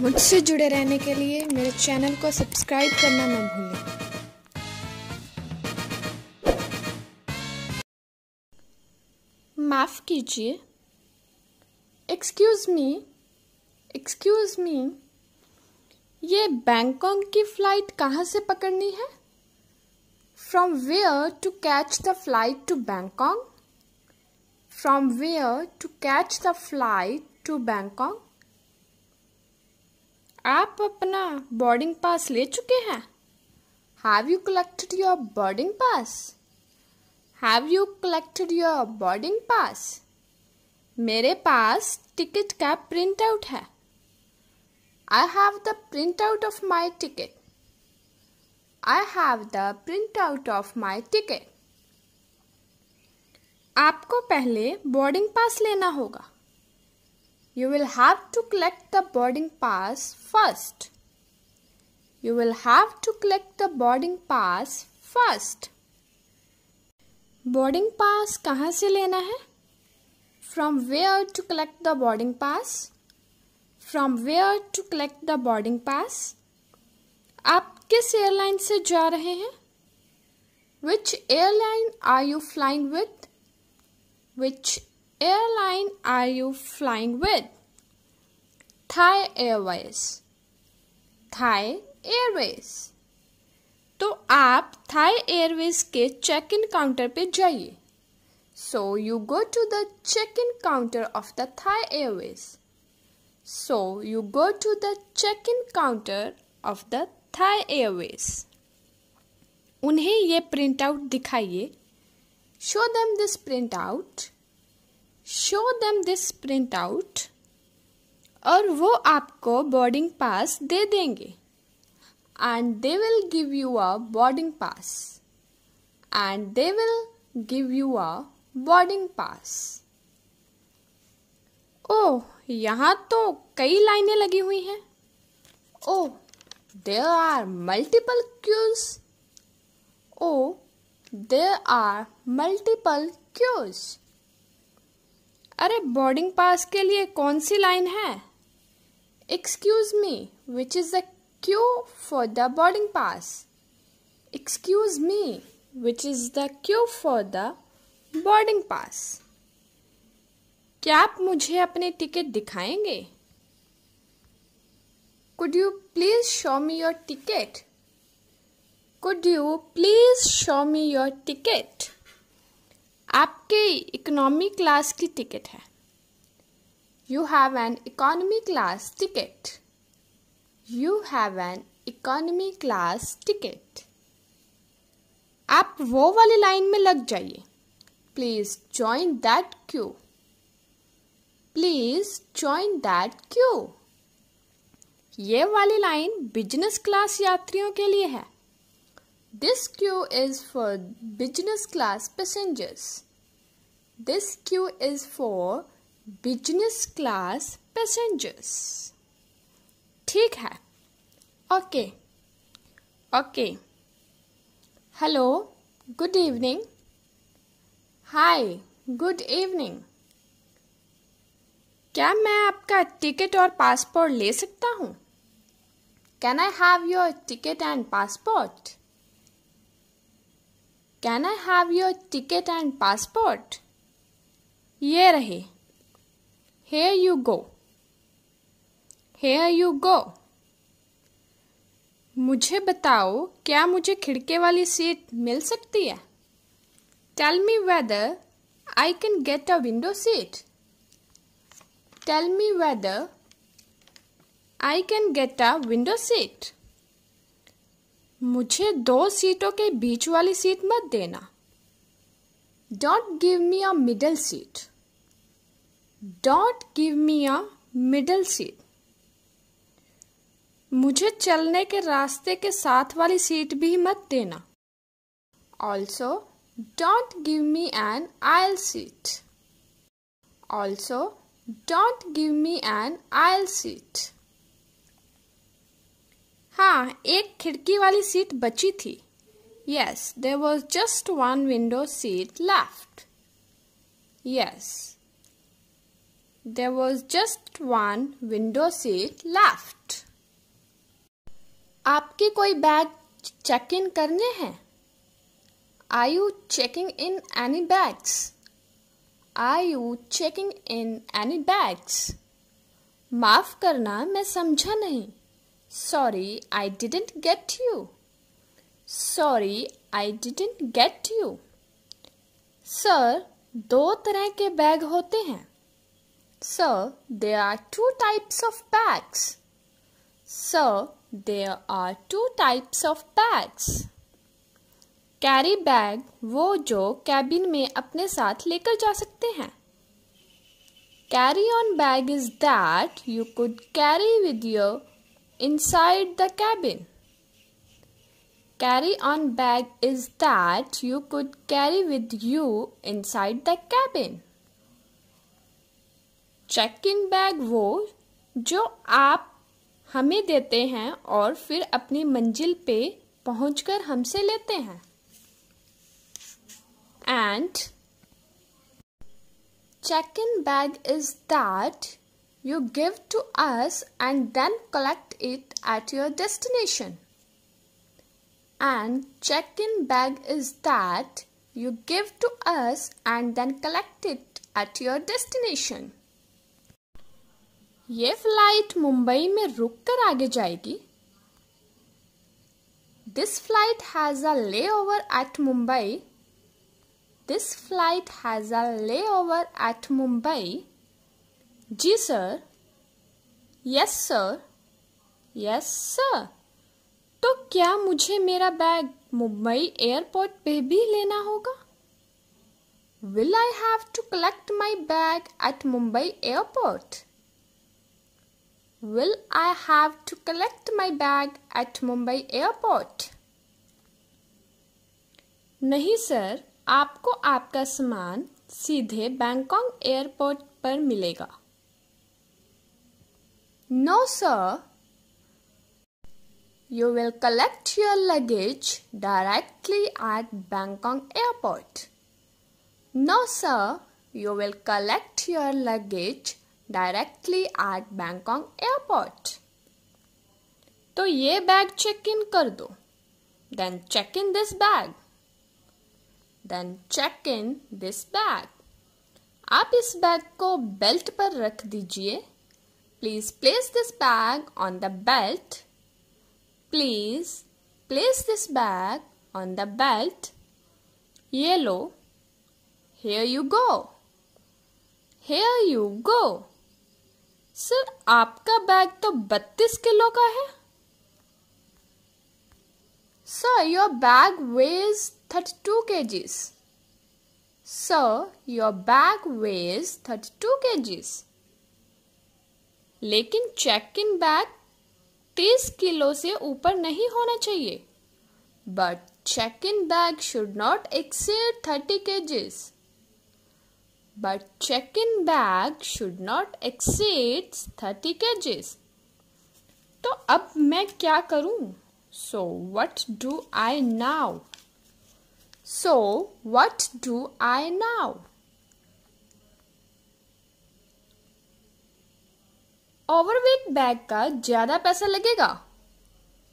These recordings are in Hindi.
मुझसे जुड़े रहने के लिए मेरे चैनल को सब्सक्राइब करना न भूलें माफ़ कीजिए एक्सक्यूज़ मी एक्सक्यूज़ मी ये बैंकॉक की फ़्लाइट कहाँ से पकड़नी है from where to catch the flight to Bangkok from where to catch the flight to Bangkok आप अपना बोर्डिंग पास ले चुके हैं have you collected your boarding pass have you collected your boarding pass मेरे पास टिकट का प्रिंट आउट है I have the print out of my ticket I have the print out of my ticket आपको पहले बोर्डिंग पास लेना होगा you will have to collect the boarding pass first. You will have to collect the boarding pass first. Boarding pass kahan se lena hai? From where to collect the boarding pass? From where to collect the boarding pass? Aap kis airline se ja rahe hai? Which airline are you flying with? Which airline are you flying with? Thai Airways. Thai Airways. तो आप थाई एयरवेज के चेक इन काउंटर पे जाइए so you go to the check in counter of the Thai Airways so you go to the check in counter of the Thai Airways उन्हें ये प्रिंट आउट दिखाइए show them this print out show them this print out और वो आपको बोर्डिंग पास दे देंगे and they will give you a boarding pass and they will give you a boarding pass oh यहाँ तो कई लाइनें लगी हुई हैं oh there are multiple queues oh there are multiple queues अरे बोर्डिंग पास के लिए कौन सी लाइन है excuse me which is the queue for the boarding pass excuse me which is the queue for the boarding pass क्या आप मुझे अपने टिकट दिखाएंगे could you please show me your ticket could you please show me your ticket आपके इकोनॉमी क्लास की टिकट है you have an economy class ticket you have an economy class ticket आप वो वाली लाइन में लग जाइए please join that queue please join that queue ये वाली लाइन बिजनेस क्लास यात्रियों के लिए है this queue is for business class passengers This queue is for business class passengers. ठीक है okay okay hello good evening hi good evening क्या मैं आपका टिकट और पासपोर्ट ले सकता हूँ can I have your ticket and passport can I have your ticket and passport ये रहे हे you go hey you go मुझे बताओ क्या मुझे खिड़के वाली सीट मिल सकती है tell me whether I can get a window seat tell me whether I can get a window seat मुझे दो सीटों के बीच वाली सीट मत देना don't give me a middle seat don't give me a middle seat मुझे चलने के रास्ते के साथ वाली सीट भी मत देना also don't give me an aisle seat also don't give me an aisle seat हाँ एक खिड़की वाली सीट बची थी yes there was just one window seat left yes There was just one window seat left. आपके कोई बैग चेक इन करने हैं Are you checking in any bags? Are you checking in any bags? माफ करना मैं समझा नहीं sorry I didn't get you sorry I didn't get you sir दो तरह के बैग होते हैं So there are two types of bags. So there are two types of bags. Carry bag wo jo cabin mein apne saath lekar ja sakte hain. Carry on bag is that you could carry with you inside the cabin. Carry on bag is that you could carry with you inside the cabin. Check in bag वो जो आप हमें देते हैं और फिर अपनी मंजिल पे कर हमसे लेते हैं and check in bag is that you give to us and then collect it at your destination and check in bag is that you give to us and then collect it at your destination ये फ्लाइट मुंबई में रुककर आगे जाएगी this flight has a layover at Mumbai this flight has a layover at Mumbai जी sir yes sir yes sir तो क्या मुझे मेरा बैग मुंबई एयरपोर्ट पे भी लेना होगा will I have to collect my bag at Mumbai airport will I have to collect my bag at Mumbai airport? नहीं sir, आपको आपका सामान सीधे बैंकॉक एयरपोर्ट पर मिलेगा no sir You will collect your luggage directly at Bangkok airport. No, sir, you will collect your luggage directly at Bangkok airport तो ये बैग चेक इन कर दो then check in this bag then check in this bag आप इस बैग को बेल्ट पर रख दीजिए please place this bag on the belt please place this bag on the belt ये लो here you go here you go sir आपका बैग तो बत्तीस किलो का है sir your bag weighs thirty two K जीस sir your bag weighs thirty two K Gs लेकिन चेक इन बैग तीस किलो से ऊपर नहीं होना चाहिए but in bag should not exceed thirty K Gs but check-in bag should not exceed 30 kgs. तो अब मैं क्या करूं? So what do I now? So what do I now? Overweight bag का ज्यादा पैसा लगेगा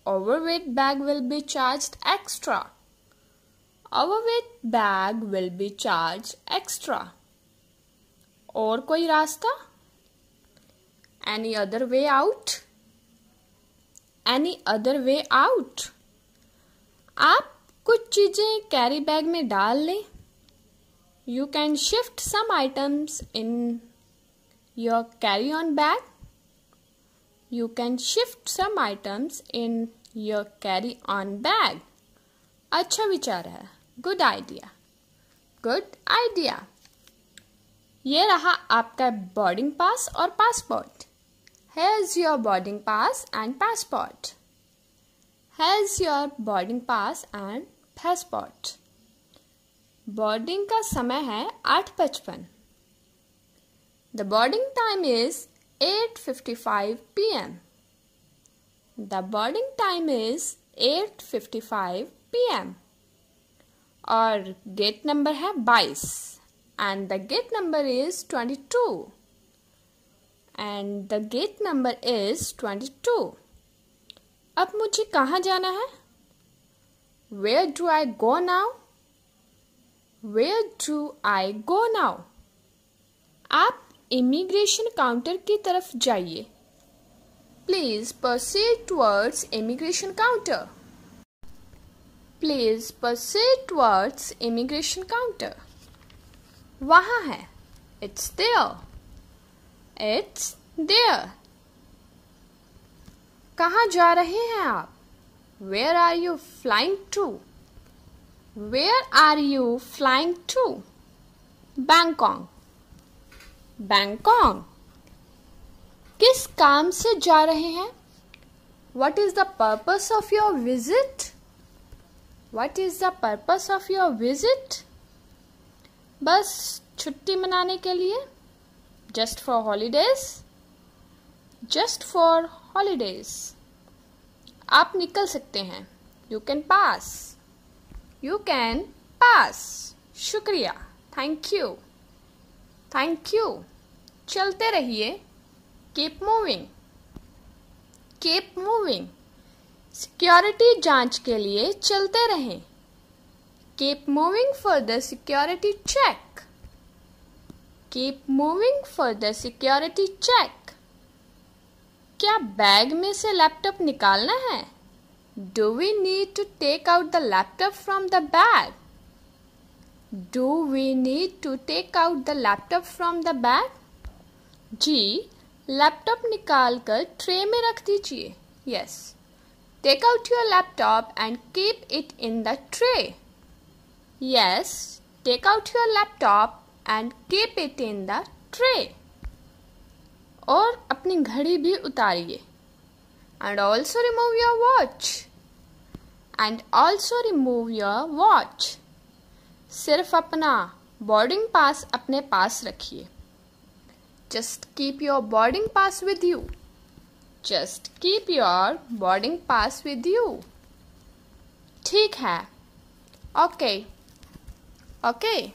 overweight bag will be charge extra overweight bag will be charge extra और कोई रास्ता any other way out any other way out आप कुछ चीजें कैरी बैग में डाल लें you can shift some items in your carry on bag you can shift some items in your carry on bag अच्छा विचार है गुड आइडिया गुड आइडिया ये रहा आपका बोर्डिंग पास और passport has your boarding pass and passport has your boarding pass and passport boarding का समय है आठ पचपन the boarding time is eight fifty five P M the boarding time is eight fifty five P M और गेट नंबर है बाईस and the gate number is 22 and the gate number is 22 अब मुझे कहाँ जाना है where do I go now where do I go now आप इमीग्रेशन काउंटर की तरफ जाइए please proceed towards immigration counter please proceed towards immigration counter वहां है इट्स देयर इट्स देयर कहाँ जा रहे हैं आप where are you flying to where are you flying to Bangkok Bangkok किस काम से जा रहे हैं what is the purpose of your visit what is the purpose of your visit बस छुट्टी मनाने के लिए just for holidays just for holidays आप निकल सकते हैं you can pass you can pass शुक्रिया थैंक यू थैंक यू चलते रहिए keep moving keep moving security जांच के लिए चलते रहें Keep moving for the security check. Keep moving for the security check. क्या बैग में से लैपटॉप निकालना है Do we need to take out the laptop from the bag? Do we need to take out the laptop from the bag? जी लैपटॉप निकाल कर ट्रे में रख दीजिए yes take out your laptop and keep it in the tray Yes, take out your laptop and keep it in the tray. और अपनी घड़ी भी उतारिए and also remove your watch and also remove your watch सिर्फ अपना बोर्डिंग पास अपने पास रखिए just keep your boarding pass with you just keep your boarding pass with you ठीक है ओके okay. Okay.